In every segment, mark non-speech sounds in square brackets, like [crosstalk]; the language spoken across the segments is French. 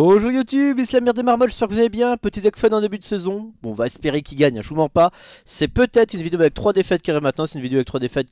Bonjour YouTube, ici la merde des marmottes, j'espère que vous allez bien, petit deck fun en début de saison, bon on va espérer qu'il gagne, hein, je vous mens pas, c'est peut-être une vidéo avec 3 défaites qui arrive maintenant, c'est une vidéo avec 3 défaites,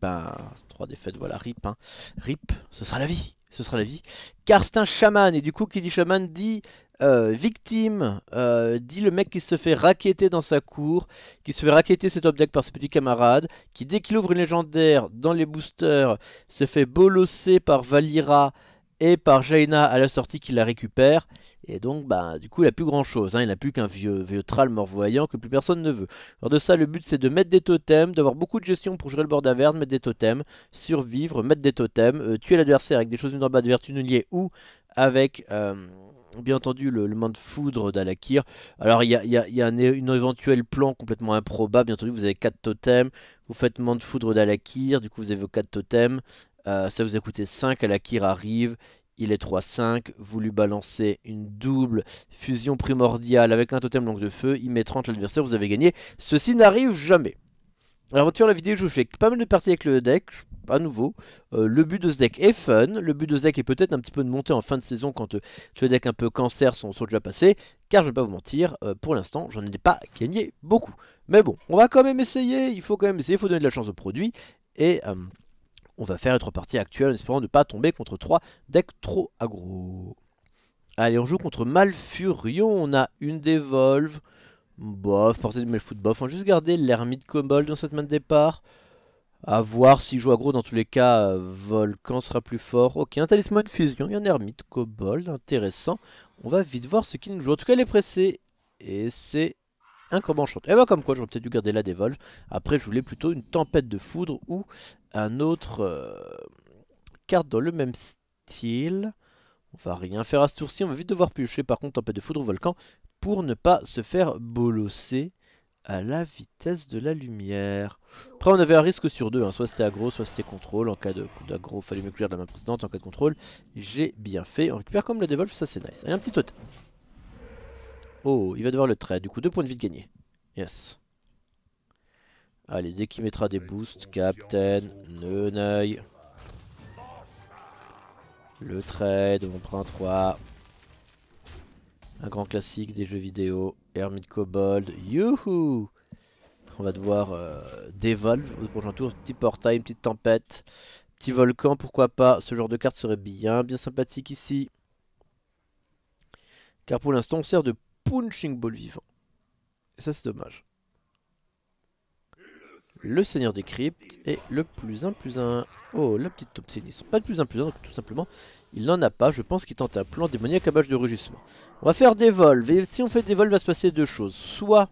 ben 3 défaites voilà, rip, hein. rip, ce sera la vie, ce sera la vie, car c'est chaman, et du coup qui dit chaman dit euh, victime, euh, dit le mec qui se fait raqueter dans sa cour, qui se fait raqueter cet top par ses petits camarades, qui dès qu'il ouvre une légendaire dans les boosters, se fait bolosser par Valira, et par Jaina à la sortie qui la récupère. Et donc, bah, du coup, il n'a plus grand chose. Hein. Il n'a plus qu'un vieux, vieux mort-voyant que plus personne ne veut. Alors, de ça, le but c'est de mettre des totems, d'avoir beaucoup de gestion pour jouer le bord d'averne, mettre des totems, survivre, mettre des totems, euh, tuer l'adversaire avec des choses d'une bas de vertu nullier ou avec. Euh, bien entendu, le, le, de foudre d'Alakir. Alors, il y a, un, une éventuel plan complètement improbable. Bien entendu, vous avez 4 totems. Vous faites main de foudre d'Alakir. Du coup, vous avez vos 4 totems. Euh, ça vous a coûté 5 à la Kir arrive. Il est 3-5. Vous lui balancez une double fusion primordiale avec un totem langue de feu. Il met 30 l'adversaire, vous avez gagné. Ceci n'arrive jamais. Alors avant de la vidéo, je vous fais pas mal de parties avec le deck, à nouveau. Euh, le but de ce deck est fun, le but de ce deck est peut-être un petit peu de monter en fin de saison quand euh, le deck un peu cancer sont, sont déjà passés, car je ne vais pas vous mentir, pour l'instant, j'en ai pas gagné beaucoup. Mais bon, on va quand même essayer, il faut quand même essayer, il faut donner de la chance au produit, et... On va faire trois parties actuelle en espérant ne pas tomber contre trois decks trop aggro. Allez, on joue contre Malfurion. On a une Devolve. Bof, portée de Melfoot bof. On va juste garder l'ermite Cobalt dans cette main de départ. A voir s'il joue aggro dans tous les cas, Volcan sera plus fort. Ok, un talisman de fusion, il y a un ermite, kobold, intéressant. On va vite voir ce qu'il nous joue. En tout cas, il est pressé. Et c'est un chante Et eh ben, comme quoi, j'aurais peut-être dû garder la Devolve. Après, je voulais plutôt une tempête de foudre ou un autre euh, carte dans le même style. On va rien faire à ce tour-ci, on va vite devoir piocher par contre tempête de foudre ou volcan pour ne pas se faire bolosser à la vitesse de la lumière. Après on avait un risque sur deux, hein. soit c'était aggro, soit c'était contrôle. En cas d'aggro, fallait me couvrir de la main précédente, en cas de contrôle. J'ai bien fait. On récupère comme la Devolve, ça c'est nice. Allez, un petit totem. Oh, il va devoir le trade. Du coup, deux points de vie de gagné. Yes. Allez, dès qu'il mettra des boosts, Captain, Neuneuil. Le trade, on prend 3. Un grand classique des jeux vidéo, Hermit Kobold. Youhou On va devoir euh, Devolve au prochain tour. Petit portail, petite tempête, petit volcan, pourquoi pas. Ce genre de carte serait bien, bien sympathique ici. Car pour l'instant, on sert de punching ball vivant. Et ça, c'est dommage. Le seigneur des cryptes est le plus un plus un Oh, la petite top sinistre pas de plus un plus un, donc tout simplement, il n'en a pas. Je pense qu'il tente un plan démoniaque à bâche de rugissement. On va faire des vols. Et si on fait des vols, va se passer deux choses. Soit,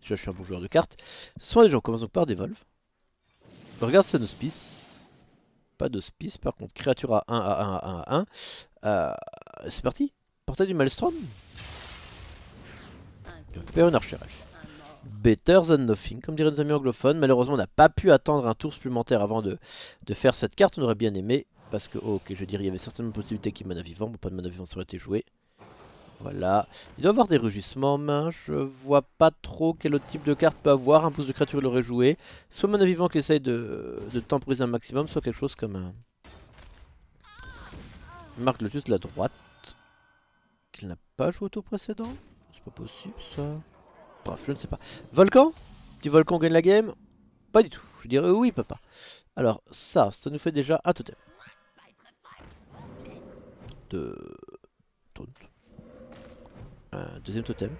déjà je suis un bon joueur de cartes, soit les gens commencent par des vols. regarde ça hospice. Pas d'hospice, par contre, créature à 1 à 1 à 1 à 1. Euh, c'est parti. Portail du Maelstrom Better than nothing, comme dirait nos amis anglophones. Malheureusement, on n'a pas pu attendre un tour supplémentaire avant de, faire cette carte. On aurait bien aimé, parce que, oh, ok, je dirais, il y avait certainement possibilité qu'il y ait mana vivant. Bon, pas de mana vivant, ça aurait été joué. Voilà. Il doit avoir des rugissements en main. Je vois pas trop quel autre type de carte peut avoir. Un pouce de créature, il aurait joué. Soit mana vivant qui essaye de, de temporiser un maximum, soit quelque chose comme un. Marc Lotus de la droite. Qu'il n'a pas joué au tour précédent c'est pas possible ça. Bref, je ne sais pas. Volcan Petit volcan gagne la game Pas du tout. Je dirais oui, papa. Alors, ça, ça nous fait déjà un totem. De, Un deuxième totem.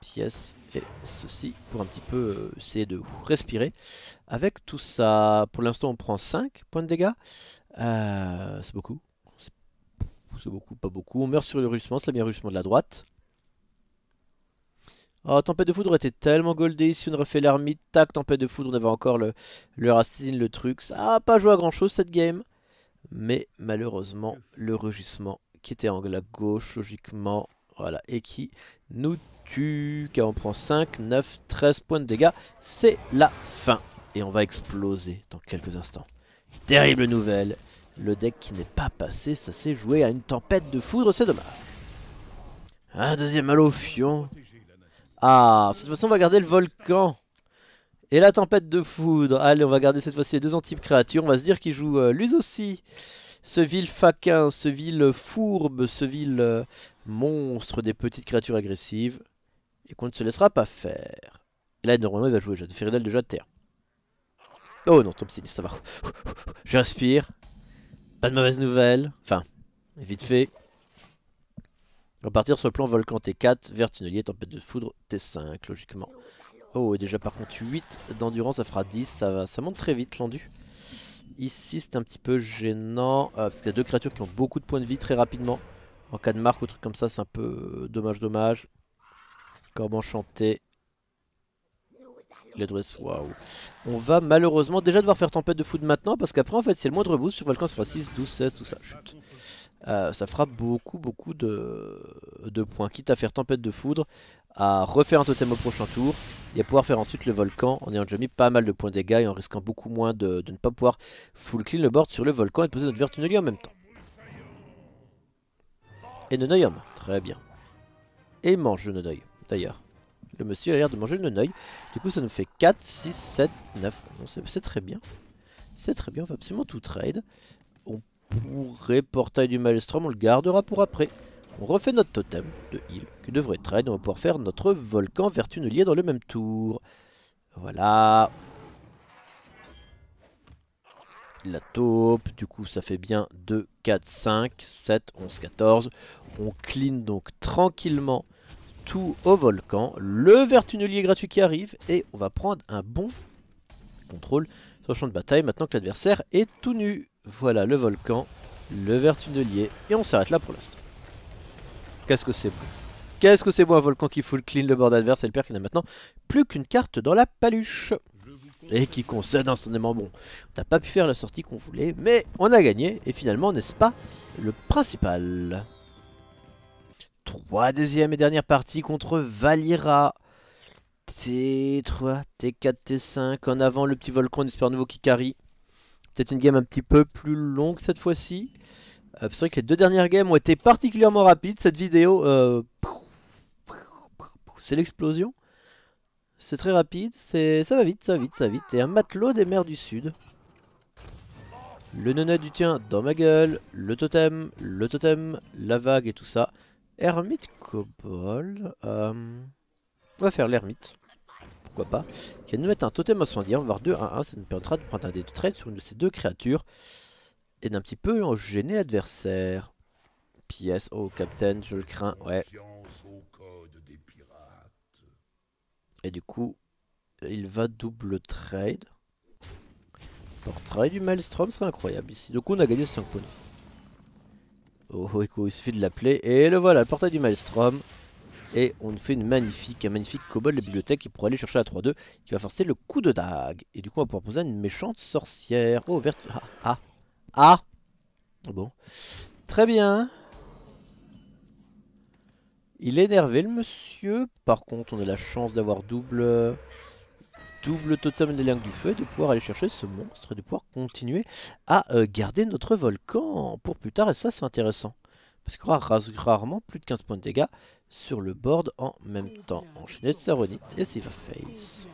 Pièce et ceci pour un petit peu euh, essayer de respirer. Avec tout ça, pour l'instant on prend 5 points de dégâts. Euh, c'est beaucoup c'est beaucoup, pas beaucoup. On meurt sur le rugissement, c'est bien rugissement de la droite. Oh, tempête de foudre était tellement goldé si on aurait fait l'ermite. Tac, tempête de foudre, on avait encore le, le le truc. Ça ah, pas joué à grand chose cette game. Mais malheureusement, le rugissement qui était en à gauche, logiquement. Voilà, et qui nous tue. Car on prend 5, 9, 13 points de dégâts. C'est la fin. Et on va exploser dans quelques instants. Terrible nouvelle, le deck qui n'est pas passé, ça s'est joué à une tempête de foudre, c'est dommage. Un deuxième au Ah, cette fois-ci on va garder le volcan. Et la tempête de foudre. Allez, on va garder cette fois-ci les deux anti créatures. On va se dire qu'il joue euh, lui aussi. Ce vil faquin, ce vil fourbe, ce vil euh, monstre des petites créatures agressives. Et qu'on ne se laissera pas faire. Et là, normalement, il va jouer le Feridal de terre. Oh non, Tom ça va. [laughs] J'inspire pas de mauvaise nouvelle. Enfin, vite fait. On va partir sur le plan volcan T4, Vertinelier, tempête de foudre T5, logiquement. Oh, et déjà par contre 8 d'endurance, ça fera 10, ça, va, ça monte très vite l'endu. Ici c'est un petit peu gênant, euh, parce qu'il y a deux créatures qui ont beaucoup de points de vie très rapidement. En cas de marque ou truc comme ça, c'est un peu euh, dommage, dommage. Corbe enchantée, on va malheureusement déjà devoir faire tempête de foudre maintenant parce qu'après en fait c'est le moindre boost sur Volcan ça fera 6, 12, 16, tout ça. Chut. Euh, ça fera beaucoup beaucoup de... points. Quitte à faire tempête de foudre, à refaire un totem au prochain tour et à pouvoir faire ensuite le volcan en ayant déjà mis pas mal de points dégâts et en risquant beaucoup moins de, ne pas pouvoir full clean le board sur le volcan et de poser notre en même temps. Et Nonoyum, très bien. Et mange le d'ailleurs. Le monsieur a l'air de manger le oeil Du coup, ça nous fait 4, 6, 7, 9. C'est très bien. C'est très bien, on va absolument tout trade. On pourrait portail du maelstrom, on le gardera pour après. On refait notre totem de heal qui devrait trade. On va pouvoir faire notre volcan vertunelier dans le même tour. Voilà. La taupe, du coup ça fait bien 2, 4, 5, 7, 11, 14. On clean donc tranquillement tout au volcan. Le vert gratuit qui arrive et on va prendre un bon contrôle sur le champ de bataille maintenant que l'adversaire est tout nu. Voilà le volcan, le vert et on s'arrête là pour l'instant. Qu'est-ce que c'est bon Qu'est-ce que c'est bon un volcan qui full clean le bord adverse et le père qui n'a maintenant plus qu'une carte dans la paluche et qui concerne instantanément. Bon, on n'a pas pu faire la sortie qu'on voulait, mais on a gagné, et finalement, n'est-ce pas le principal 3, deuxième et dernière partie contre Valira. T3, T4, T5, en avant le petit volcan, on espère nouveau Kikari. Peut-être une game un petit peu plus longue cette fois-ci. Euh, c'est vrai que les deux dernières games ont été particulièrement rapides. Cette vidéo, euh, c'est l'explosion. C'est très rapide, ça va vite, ça va vite, ça va vite. Et un matelot des mers du sud. Le nona du tien dans ma gueule, le totem, le totem, la vague et tout ça. Ermite Cobol. Euh, on va faire l'ermite. Pourquoi pas. Qui va nous mettre un totem à On va voir 2 1 1. Ça nous permettra de prendre un dé de trade sur une de ces deux créatures. Et d'un petit peu en gêner l'adversaire. Pièce. Oh, Captain, je le crains. Ouais. Et du coup, il va double trade. Portrait du Maelstrom c'est incroyable ici. du coup, on a gagné 5 points Oh, écoute, il suffit de l'appeler. Et le voilà, le portail du Maelstrom. Et on fait une magnifique, un magnifique kobold de bibliothèque pour aller chercher la 3-2 qui va forcer le coup de dague. Et du coup, on va pouvoir poser une méchante sorcière. Oh, verte. Ah, ah, ah. Bon. Très bien. Il est énervé le monsieur. Par contre, on a la chance d'avoir double double totem des langues du feu, de pouvoir aller chercher ce monstre, de pouvoir continuer à euh, garder notre volcan pour plus tard, et ça c'est intéressant. Parce qu'on rase rarement plus de 15 points de dégâts sur le board en même temps. Enchaîné de Saronite et Siva Face.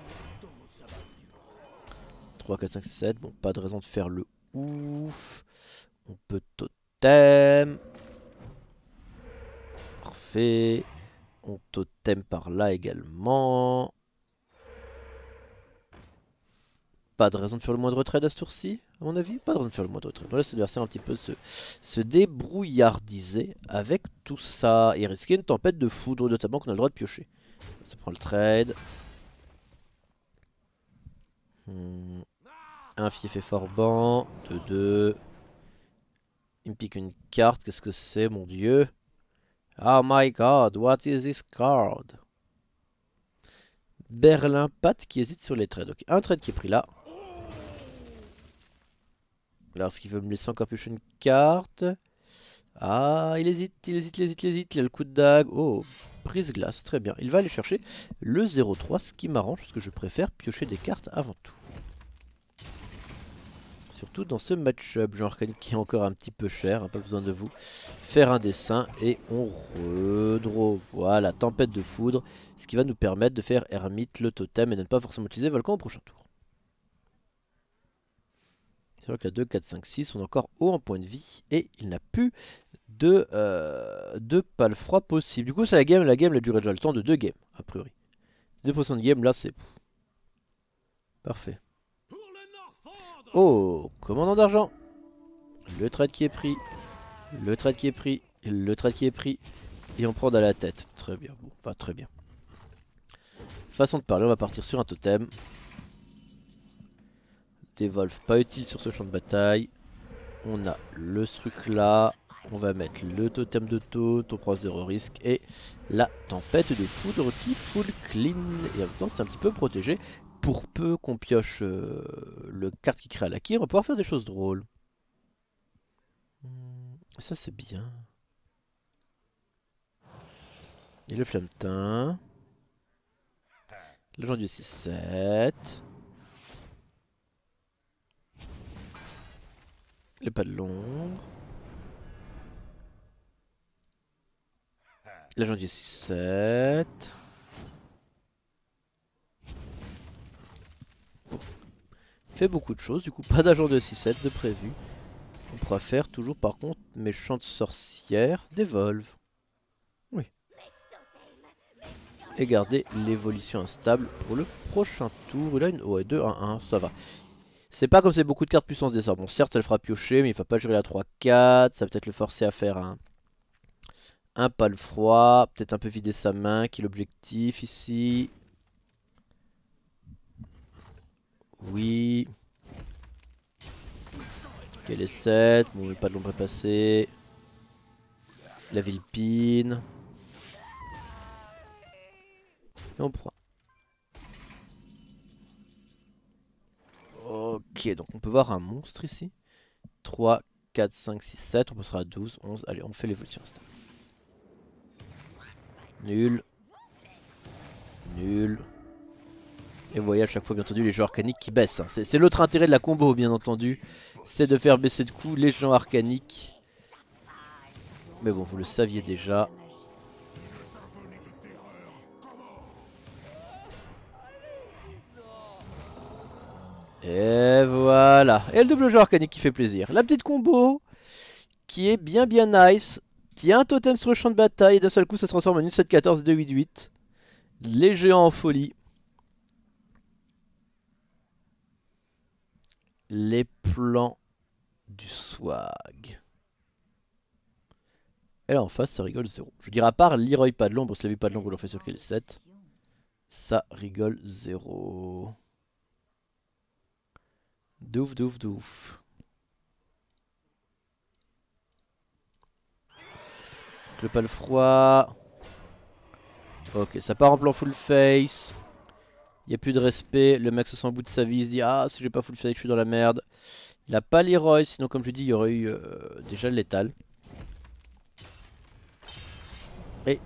3, 4, 5, 6, 7. Bon, pas de raison de faire le ouf. On peut totem. Parfait. On totem par là également. pas de raison de faire le moindre trade à ce tour à mon avis. Pas de raison de faire le moindre trade. On laisse l'adversaire un petit peu se, se, débrouillardiser avec tout ça et risquer une tempête de foudre, notamment qu'on a le droit de piocher. Ça prend le trade. Hmm. Un fief fort de 2-2. Il me pique une carte. Qu'est-ce que c'est, mon dieu Oh my god, what is this card Berlin Pat qui hésite sur les trades. Donc un trade qui est pris là. Alors, veut ce qu'il me laisser encore piocher une carte Ah, il hésite, il hésite, il hésite, il hésite. Il a le coup de dague. Oh, prise glace, très bien. Il va aller chercher le 0-3, ce qui m'arrange parce que je préfère piocher des cartes avant tout. Surtout dans ce match-up, genre qui est encore un petit peu cher, hein, pas besoin de vous faire un dessin. Et on redraw, voilà, tempête de foudre, ce qui va nous permettre de faire ermite le totem et de ne pas forcément utiliser volcan au prochain tour. C'est vrai que la 2, 4, 5, 6 sont encore haut en point de vie et il n'a plus de, euh, de possible. Du coup, c'est la game, la game, la durée déjà le temps de 2 games, a priori. 2% de game, là, c'est... Parfait. Oh, commandant d'argent Le trade qui est pris. Le trade qui est pris. Le trade qui est pris. Et on prend dans la tête. Très bien, enfin très bien. Façon de parler, on va partir sur un totem des pas utile sur ce champ de bataille. On a le truc là. On va mettre le totem de taux, on prend zéro risque et la tempête de foudre qui full clean. Et en même temps c'est un petit peu protégé. Pour peu qu'on pioche euh, le carte qui crée à l'acquis, on va pouvoir faire des choses drôles. Hmm, ça c'est bien. Et le flametin. L'agent du 6-7. Les pas de l'ombre. L'agent du 6-7. Fait beaucoup de choses, du coup pas d'agent de 6-7 de prévu. On pourra faire toujours par contre méchante sorcière d'évolve. Oui. Et garder l'évolution instable pour le prochain tour. Il a une... Ouais, 2-1-1, ça va. C'est pas comme c'est beaucoup de cartes puissance des sorts. Bon, certes, ça le fera piocher, mais il faut pas jurer la 3-4. Ça va peut-être le forcer à faire un, un pal froid. Peut-être un peu vider sa main, qui est l'objectif ici. Oui. Ok, les 7. Bon, pas de l'ombre passé. La ville pine. Et on prend donc on peut voir un monstre ici. 3, 4, 5, 6, 7. On passera à 12, 11. Allez, on fait l'évolution Nul. Nul. Et vous voyez à chaque fois bien entendu les gens arcaniques qui baissent. Hein. C'est l'autre intérêt de la combo bien entendu. C'est de faire baisser de coups les gens arcaniques. Mais bon vous le saviez déjà. Et voilà. Et le double joueur arcanique qui fait plaisir. La petite combo qui est bien bien nice. Tiens, un totem sur le champ de bataille et d'un seul coup ça se transforme en une 7-14 2-8-8. Les géants en folie. Les plans du swag. Et là en face ça rigole zéro. Je dirais dire à part Leroy pas de l'ombre, se pas de l'ombre, l'on fait sur est 7. Ça rigole zéro. Douf, douf, douf. Le palfroid froid. Ok, ça part en plan full face. Il a plus de respect. Le mec se sent au bout de sa vie. Il se dit Ah, si j'ai pas full face, je suis dans la merde. Il a pas l'héroïne. sinon, comme je dis, il y aurait eu euh, déjà le létal. Et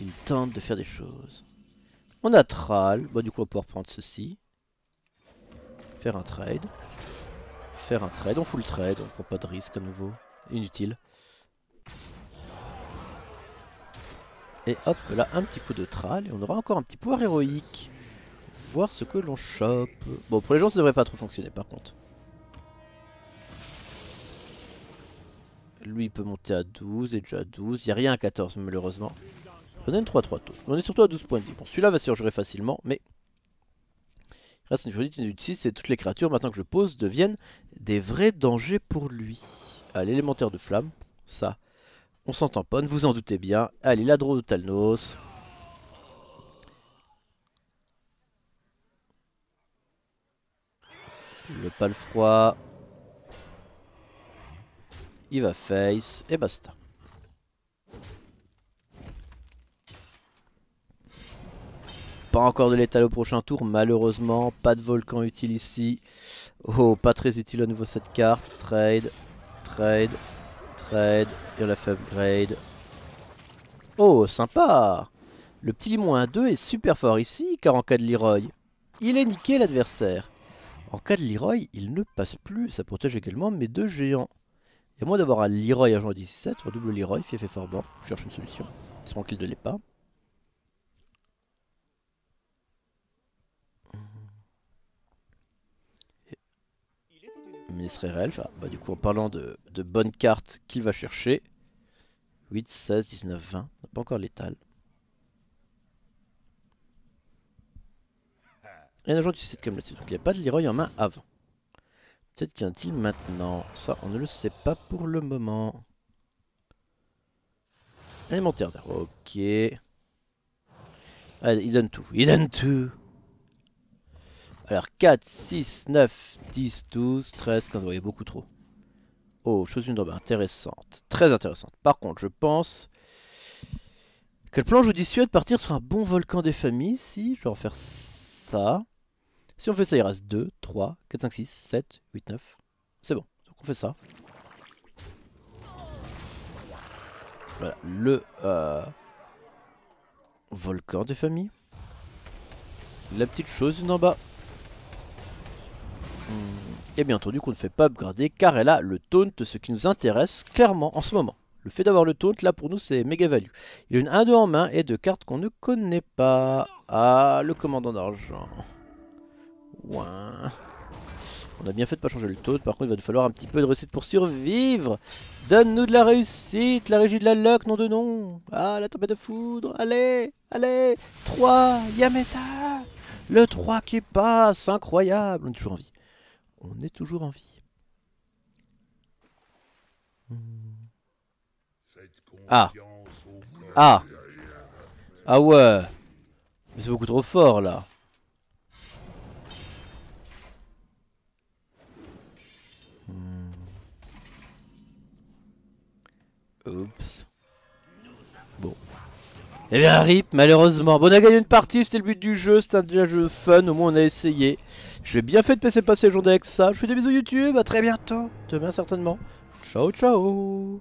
il tente de faire des choses. On a Thrall. Bon, du coup, on peut reprendre ceci. Faire un trade. Faire un trade. On full trade. On prend pas de risque à nouveau. Inutile. Et hop, là, un petit coup de tral. Et on aura encore un petit pouvoir héroïque. Voir ce que l'on chope. Bon, pour les gens, ça devrait pas trop fonctionner par contre. Lui, il peut monter à 12. Et déjà à 12. Il n'y a rien à 14, malheureusement. On est une 3-3 tôt. On est surtout à 12 points de vie. Bon, celui-là va se facilement, mais Reste une de inutile, c'est toutes les créatures, maintenant que je pose, deviennent des vrais dangers pour lui. Ah, l'élémentaire de flamme, ça. On s'en tamponne, vous en doutez bien. Allez, l'adro de Talnos. Le palfroid. froid. Il va face et basta. Pas encore de létal au prochain tour, malheureusement. Pas de volcan utile ici. Oh, pas très utile à nouveau cette carte. Trade, trade, trade. Et on l'a fait upgrade. Oh, sympa Le petit limon 1-2 est super fort ici, car en cas de Leroy, il est niqué l'adversaire. En cas de Leroy, il ne passe plus. Ça protège également mes deux géants. Et moi d'avoir un Leroy agent 17 redouble un double Leroy, fait fort bon. Je cherche une solution. qu'il ne de pas. Serait Enfin, ah, bah, du coup, en parlant de, bonnes cartes qu'il va chercher. 8, 16, 19, 20. On pas encore l'étal. Il a un agent du site comme Donc il n'y a pas de Leroy en main avant. Peut-être qu'il y en a-t-il maintenant. Ça, on ne le sait pas pour le moment. Élémentaire d'air. Ok. Allez, il donne tout. Il donne tout. Alors 4, 6, 9, 10, 12, 13, 15. Vous voyez beaucoup trop. Oh, chose d'une bas intéressante. Très intéressante. Par contre, je pense que le plan judicieux est de partir sur un bon volcan des familles. Si, je vais en faire ça. Si on fait ça, il reste 2, 3, 4, 5, 6, 7, 8, 9. C'est bon. Donc on fait ça. Voilà, le euh, volcan des familles. La petite chose d'en bas. Et bien entendu qu'on ne fait pas upgrader car elle a le taunt, ce qui nous intéresse clairement en ce moment. Le fait d'avoir le taunt, là pour nous c'est méga value. Il y a une 1-2 en main et deux cartes qu'on ne connaît pas. Ah, le commandant d'argent. On a bien fait de pas changer le taunt, par contre il va nous falloir un petit peu de réussite pour survivre. Donne-nous de la réussite, la régie de la luck, nom de nom. Ah, la tempête de foudre, allez, allez. 3, Yameta. Le 3 qui passe, incroyable, on est toujours en vie on est toujours en vie. Hmm. Ah Ah Ah ouais Mais c'est beaucoup trop fort là hmm. Eh bien rip malheureusement. Bon on a gagné une partie, c'était le but du jeu, c'était un jeu fun, au moins on a essayé. Je vais bien fait de passer passer le journée avec ça. Je fais des bisous YouTube, à très bientôt, demain certainement. Ciao ciao